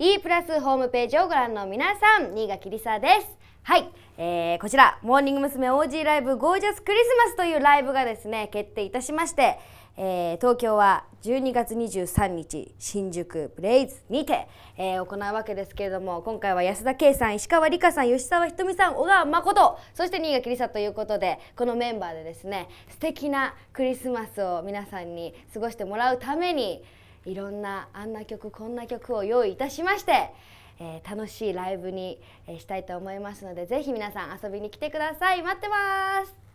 E プラスホームページをご覧の皆さん、新垣り沙です。はい、えー、こちら、モーニング娘。OG ライブゴージャスクリスマスというライブがですね、決定いたしまして、えー、東京は12月23日新宿ブレイズにて、えー、行うわけですけれども今回は安田圭さん石川梨花さん吉沢ひとみさん小川誠そして新垣梨沙ということでこのメンバーでですね素敵なクリスマスを皆さんに過ごしてもらうためにいろんなあんな曲こんな曲を用意いたしまして、えー、楽しいライブにしたいと思いますのでぜひ皆さん遊びに来てください待ってます